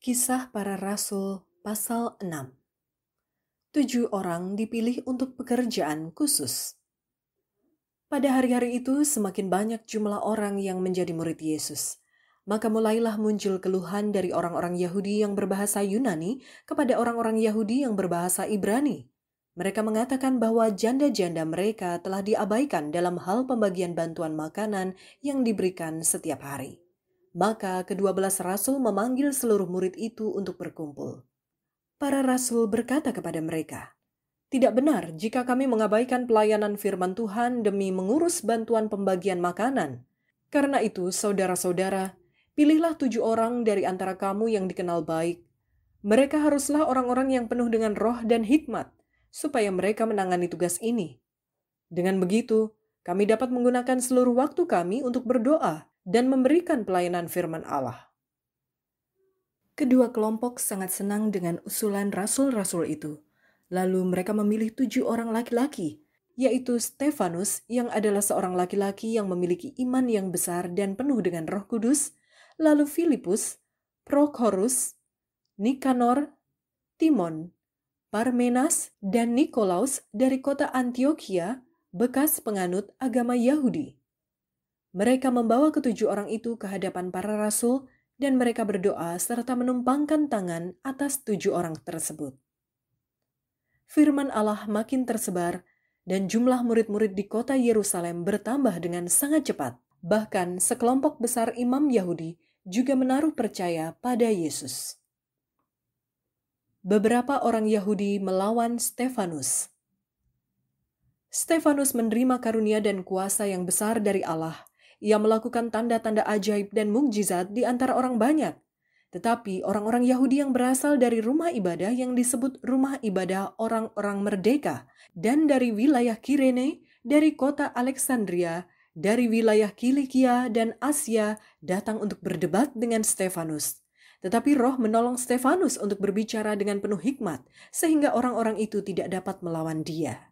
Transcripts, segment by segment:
Kisah para Rasul pasal 6 Tujuh orang dipilih untuk pekerjaan khusus. Pada hari-hari itu semakin banyak jumlah orang yang menjadi murid Yesus. Maka mulailah muncul keluhan dari orang-orang Yahudi yang berbahasa Yunani kepada orang-orang Yahudi yang berbahasa Ibrani. Mereka mengatakan bahwa janda-janda mereka telah diabaikan dalam hal pembagian bantuan makanan yang diberikan setiap hari. Maka kedua belas rasul memanggil seluruh murid itu untuk berkumpul. Para rasul berkata kepada mereka, tidak benar jika kami mengabaikan pelayanan firman Tuhan demi mengurus bantuan pembagian makanan. Karena itu, saudara-saudara, pilihlah tujuh orang dari antara kamu yang dikenal baik. Mereka haruslah orang-orang yang penuh dengan roh dan hikmat, supaya mereka menangani tugas ini. Dengan begitu, kami dapat menggunakan seluruh waktu kami untuk berdoa dan memberikan pelayanan firman Allah. Kedua kelompok sangat senang dengan usulan rasul-rasul itu. Lalu mereka memilih tujuh orang laki-laki, yaitu Stefanus yang adalah seorang laki-laki yang memiliki iman yang besar dan penuh dengan roh kudus, lalu Filipus, Prochorus, Nikanor, Timon, Parmenas, dan Nikolaus dari kota Antioquia, bekas penganut agama Yahudi. Mereka membawa ketujuh orang itu ke hadapan para rasul dan mereka berdoa serta menumpangkan tangan atas tujuh orang tersebut. Firman Allah makin tersebar dan jumlah murid-murid di kota Yerusalem bertambah dengan sangat cepat. Bahkan sekelompok besar imam Yahudi juga menaruh percaya pada Yesus. Beberapa orang Yahudi melawan Stefanus. Stefanus menerima karunia dan kuasa yang besar dari Allah ia melakukan tanda-tanda ajaib dan mukjizat di antara orang banyak. Tetapi orang-orang Yahudi yang berasal dari rumah ibadah yang disebut rumah ibadah orang-orang merdeka dan dari wilayah Kirene, dari kota Alexandria, dari wilayah Kilikia dan Asia datang untuk berdebat dengan Stefanus. Tetapi roh menolong Stefanus untuk berbicara dengan penuh hikmat sehingga orang-orang itu tidak dapat melawan dia.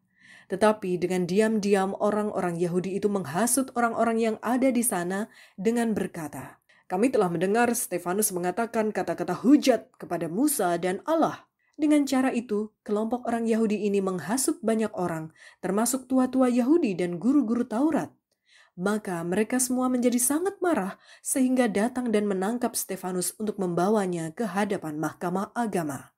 Tetapi dengan diam-diam orang-orang Yahudi itu menghasut orang-orang yang ada di sana dengan berkata, Kami telah mendengar Stefanus mengatakan kata-kata hujat kepada Musa dan Allah. Dengan cara itu, kelompok orang Yahudi ini menghasut banyak orang, termasuk tua-tua Yahudi dan guru-guru Taurat. Maka mereka semua menjadi sangat marah sehingga datang dan menangkap Stefanus untuk membawanya ke hadapan mahkamah agama.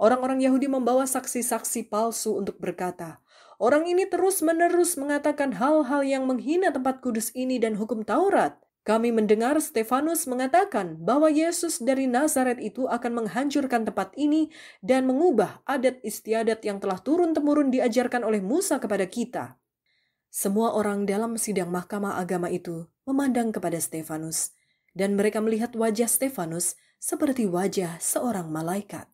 Orang-orang Yahudi membawa saksi-saksi palsu untuk berkata, Orang ini terus-menerus mengatakan hal-hal yang menghina tempat kudus ini dan hukum Taurat. Kami mendengar Stefanus mengatakan bahwa Yesus dari Nazaret itu akan menghancurkan tempat ini dan mengubah adat istiadat yang telah turun-temurun diajarkan oleh Musa kepada kita. Semua orang dalam sidang mahkamah agama itu memandang kepada Stefanus, dan mereka melihat wajah Stefanus seperti wajah seorang malaikat.